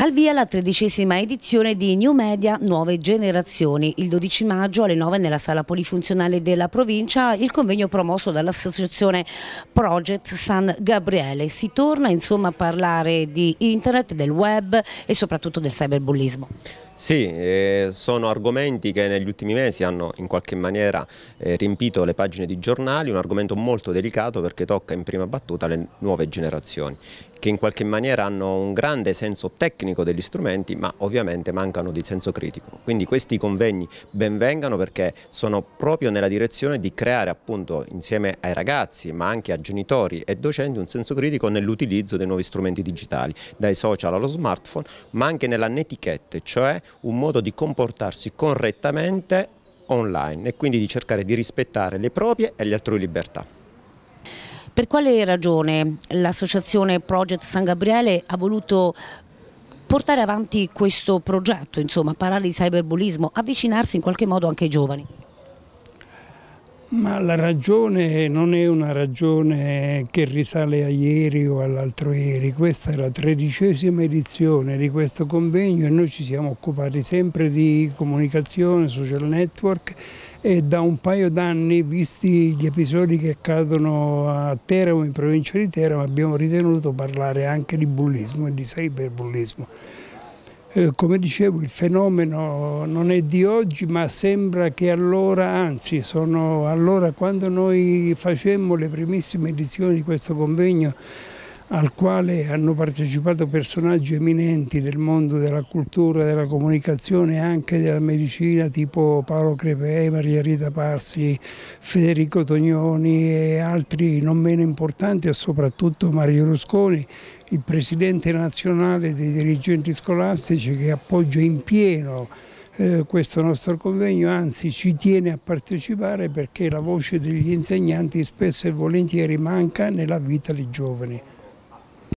Al via la tredicesima edizione di New Media Nuove Generazioni. Il 12 maggio alle 9 nella sala polifunzionale della provincia il convegno promosso dall'associazione Project San Gabriele. Si torna insomma a parlare di internet, del web e soprattutto del cyberbullismo. Sì, eh, sono argomenti che negli ultimi mesi hanno in qualche maniera eh, riempito le pagine di giornali, un argomento molto delicato perché tocca in prima battuta le nuove generazioni che in qualche maniera hanno un grande senso tecnico degli strumenti ma ovviamente mancano di senso critico. Quindi questi convegni benvengano perché sono proprio nella direzione di creare appunto insieme ai ragazzi ma anche a genitori e docenti un senso critico nell'utilizzo dei nuovi strumenti digitali, dai social allo smartphone ma anche nella netiquette, cioè un modo di comportarsi correttamente online e quindi di cercare di rispettare le proprie e le altrui libertà. Per quale ragione l'associazione Project San Gabriele ha voluto portare avanti questo progetto, insomma, parlare di cyberbullismo, avvicinarsi in qualche modo anche ai giovani? Ma la ragione non è una ragione che risale a ieri o all'altro ieri, questa è la tredicesima edizione di questo convegno e noi ci siamo occupati sempre di comunicazione, social network e da un paio d'anni, visti gli episodi che accadono a Teramo, in provincia di Teramo, abbiamo ritenuto parlare anche di bullismo e di cyberbullismo. Eh, come dicevo, il fenomeno non è di oggi, ma sembra che allora, anzi, sono allora quando noi facemmo le primissime edizioni di questo convegno, al quale hanno partecipato personaggi eminenti del mondo della cultura, della comunicazione e anche della medicina tipo Paolo Crepe, Maria Rita Parsi, Federico Tognoni e altri non meno importanti e soprattutto Mario Rusconi, il presidente nazionale dei dirigenti scolastici che appoggia in pieno eh, questo nostro convegno, anzi ci tiene a partecipare perché la voce degli insegnanti spesso e volentieri manca nella vita dei giovani.